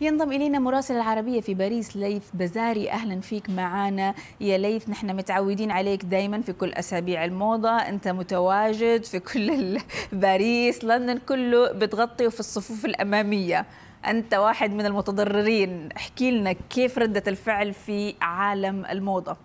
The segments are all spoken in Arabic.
ينضم الينا مراسل العربيه في باريس ليث بزاري اهلا فيك معنا يا ليث نحن متعودين عليك دائما في كل اسابيع الموضه انت متواجد في كل باريس لندن كله بتغطي في الصفوف الاماميه انت واحد من المتضررين احكي لنا كيف رده الفعل في عالم الموضه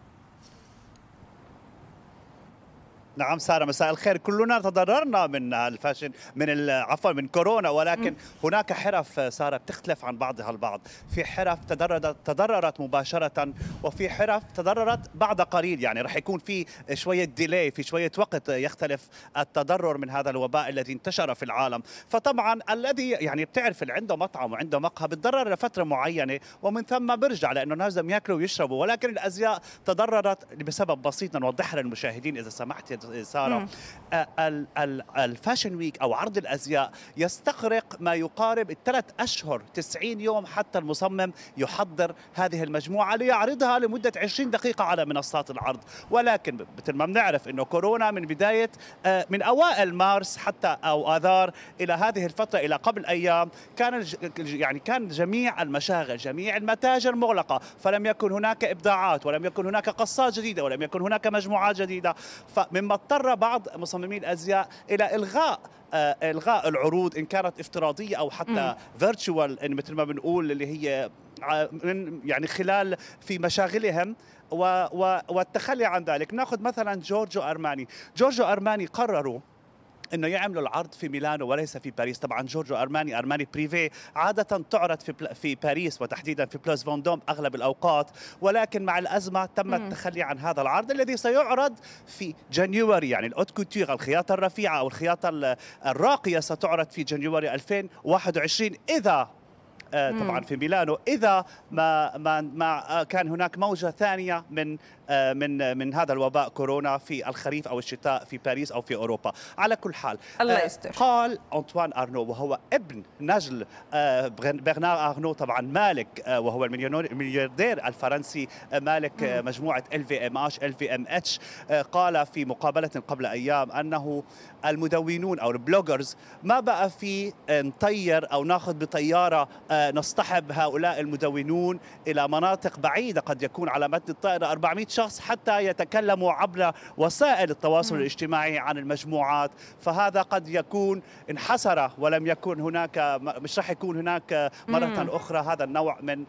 نعم ساره مساء الخير كلنا تضررنا من الفاشن من عفوا من كورونا ولكن م. هناك حرف ساره بتختلف عن بعضها البعض في حرف تضررت تضررت مباشره وفي حرف تضررت بعد قليل يعني راح يكون في شويه ديلي في شويه وقت يختلف التضرر من هذا الوباء الذي انتشر في العالم فطبعا الذي يعني بتعرف اللي عنده مطعم وعنده مقهى بتضرر لفتره معينه ومن ثم برجع لانه الناس ياكلوا ويشربوا ولكن الازياء تضررت بسبب بسيط نوضحها للمشاهدين اذا سمحت اكيد ساره الفاشن ويك او عرض الازياء يستغرق ما يقارب الثلاث اشهر 90 يوم حتى المصمم يحضر هذه المجموعه ليعرضها لمده 20 دقيقه على منصات العرض ولكن مثل ما بنعرف انه كورونا من بدايه من اوائل مارس حتى او اذار الى هذه الفتره الى قبل ايام كان يعني كان جميع المشاغل جميع المتاجر مغلقه فلم يكن هناك ابداعات ولم يكن هناك قصات جديده ولم يكن هناك مجموعات جديده فمما لما اضطر بعض مصممي الازياء الى الغاء آه، الغاء العروض ان كانت افتراضيه او حتى فيرتشوال مثل ما بنقول اللي هي من يعني خلال في مشاغلهم و و والتخلي عن ذلك ناخذ مثلا جورجو ارماني جورجو ارماني قرروا انه يعملوا العرض في ميلانو وليس في باريس طبعا جورجو ارماني ارماني بريفي عاده تعرض في في باريس وتحديدا في بلاس فوندوم اغلب الاوقات ولكن مع الازمه تم التخلي عن هذا العرض الذي سيعرض في جانيوري يعني الاوت كوتير الخياطه الرفيعه او الخياطه الراقيه ستعرض في جانيوري 2021 اذا آه، طبعا في ميلانو اذا ما ما ما آه، كان هناك موجه ثانيه من آه، من من هذا الوباء كورونا في الخريف او الشتاء في باريس او في اوروبا على كل حال الله آه، يستر قال انطوان ارنو وهو ابن نجل آه، برنار ارنو طبعا مالك وهو الملياردير الفرنسي مالك مجموعه ال في ام اش ال في ام اتش قال في مقابله قبل ايام انه المدونون او البلوجرز ما بقى في نطير او ناخذ بطياره نصطحب هؤلاء المدونون الى مناطق بعيده قد يكون على متن الطائره 400 شهر الشخص حتى يتكلموا عبر وسائل التواصل الاجتماعي عن المجموعات فهذا قد يكون انحسر ولم يكن هناك مش راح يكون هناك مرة أخرى هذا النوع من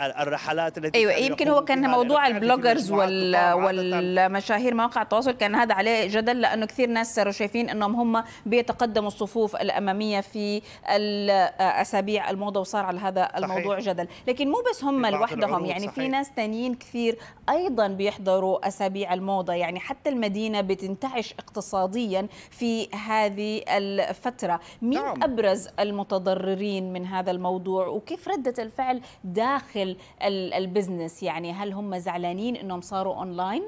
الرحلات التي أيوة يمكن هو كان موضوع البلوجرز وال... والمشاهير مواقع التواصل كان هذا عليه جدل لأنه كثير ناس صاروا شايفين أنهم هم بيتقدموا الصفوف الأمامية في الأسابيع الموضة وصار على هذا الموضوع صحيح. جدل لكن مو بس هم لوحدهم يعني صحيح. في ناس تانيين كثير أيضا بي يحضروا أسابيع الموضة يعني حتى المدينة بتنتعش اقتصاديا في هذه الفترة مين نعم. أبرز المتضررين من هذا الموضوع وكيف ردة الفعل داخل البزنس يعني هل هم زعلانين أنهم صاروا أونلاين؟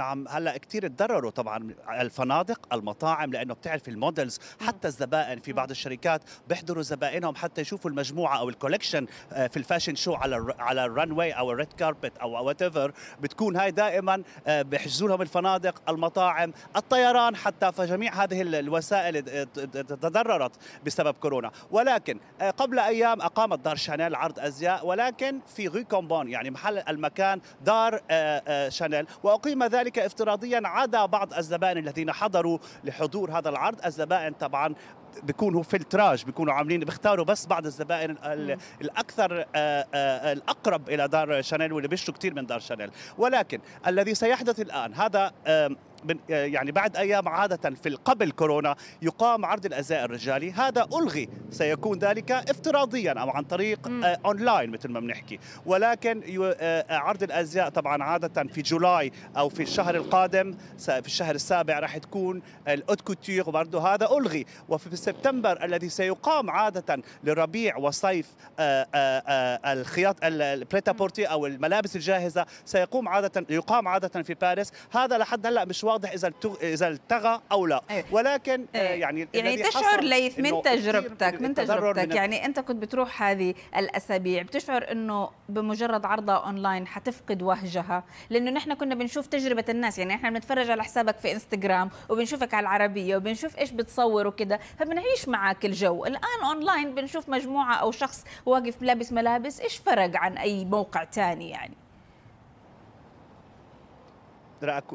نعم هلا كثير تضرروا طبعا الفنادق المطاعم لانه بتعرف المودلز حتى الزبائن في بعض الشركات بيحضروا زبائنهم حتى يشوفوا المجموعه او الكولكشن آه، في الفاشن شو على على الرن واي او الريد كاربت او وات ايفر بتكون هاي دائما آه، بحجزوا لهم الفنادق المطاعم الطيران حتى فجميع هذه الوسائل تضررت بسبب كورونا ولكن آه، قبل ايام اقامت دار شانيل عرض ازياء ولكن في غي كومبون يعني محل المكان دار شانيل واقيم ذلك ذلك افتراضيا عدا بعض الزبائن الذين حضروا لحضور هذا العرض الزبائن طبعا بيكونوا فلتراج بيكونوا عاملين بيختاروا بس بعض الزبائن الاكثر آه، آه، الاقرب الى دار شانيل واللي بيشتروا كثير من دار شانيل ولكن الذي سيحدث الان هذا يعني بعد أيام عادة في قبل كورونا يقام عرض الأزياء الرجالي هذا ألغي سيكون ذلك افتراضيا أو عن طريق أونلاين آه، مثل ما بنحكي ولكن آه، آه، عرض الأزياء طبعا عادة في جولاي أو في الشهر القادم في الشهر السابع راح تكون الأوت كوتير برضه هذا ألغي وفي سبتمبر الذي سيقام عادة لربيع وصيف الخياط البريتا بورتي أو الملابس الجاهزة سيقوم عادة يقام عادة في باريس هذا لحد هلا مش واضح اذا اذا التغى او لا إيه. ولكن آه، إيه. يعني يعني تشعر ليث من تجربتك من تجربتك يعني انت كنت بتروح هذه الاسابيع بتشعر انه بمجرد عرضها اونلاين حتفقد وهجها لانه نحن كنا بنشوف تجربه الناس يعني احنا بنتفرج على حسابك في انستغرام وبنشوفك على العربيه وبنشوف ايش بتصور وكذا فبنعيش معك الجو الان اونلاين بنشوف مجموعه او شخص واقف لابس ملابس ايش فرق عن اي موقع ثاني يعني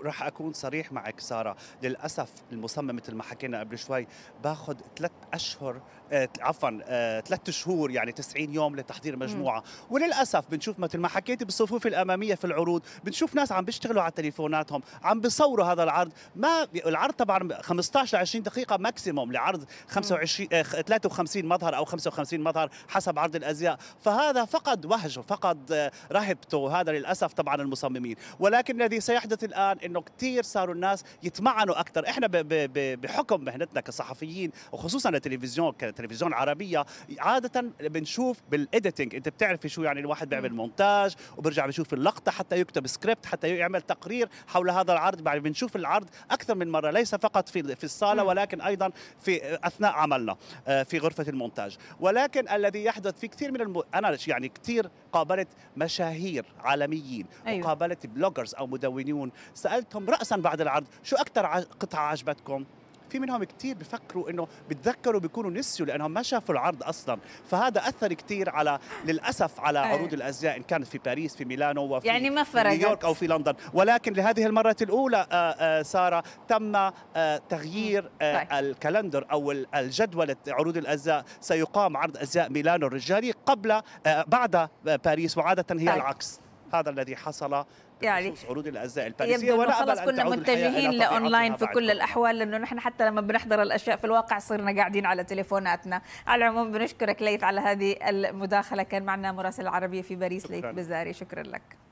راح اكون صريح معك ساره للاسف المصمم مثل ما حكينا قبل شوي باخذ ثلاث اشهر آه عفوا آه، ثلاث آه شهور يعني 90 يوم لتحضير مجموعه مم. وللاسف بنشوف مثل ما حكيت بالصفوف الاماميه في العروض بنشوف ناس عم بيشتغلوا على تليفوناتهم عم بيصوروا هذا العرض ما العرض طبعا 15 ل 20 دقيقه ماكسيموم لعرض 25 آه 53 مظهر او 55 مظهر حسب عرض الازياء فهذا فقد وهجه فقد آه، رهبته هذا للاسف طبعا المصممين ولكن الذي سيحدث الان انه كثير صاروا الناس يتمعنوا اكثر احنا ب ب ب بحكم مهنتنا كصحفيين وخصوصا التلفزيون كتلفزيون عربيه عاده بنشوف بالايديتنج انت بتعرفي شو يعني الواحد بيعمل مونتاج وبرجع بشوف اللقطه حتى يكتب سكريبت حتى يعمل تقرير حول هذا العرض بعد يعني بنشوف العرض اكثر من مره ليس فقط في في الصاله ولكن ايضا في اثناء عملنا آه، في غرفه المونتاج ولكن الذي يحدث في كثير من الم... انا يعني كثير قابلت مشاهير عالميين أيوة. وقابلت بلوجرز او مدونين سالتهم راسا بعد العرض شو اكثر قطعه عجبتكم في منهم كثير بفكروا انه بتذكروا بيكونوا نسيوا لانهم ما شافوا العرض اصلا فهذا اثر كثير على للاسف على أيه. عروض الازياء ان كانت في باريس في ميلانو وفي يعني ما فرقت. نيويورك او في لندن ولكن لهذه المره الاولى آآ آه، آآ آه، ساره تم آه، تغيير طيب. الكالندر او الجدول عروض الازياء سيقام عرض ازياء ميلانو الرجالي قبل بعد باريس وعاده هي طيب. العكس هذا الذي حصل يعني بخصوص يعني عروض الازياء الباريسيه ولا خلص كنا متجهين لاونلاين في كل الاحوال لانه نحن حتى لما بنحضر الاشياء في الواقع صرنا قاعدين على تليفوناتنا على العموم بنشكرك ليث على هذه المداخله كان معنا مراسل العربيه في باريس ليث بزاري شكرا لك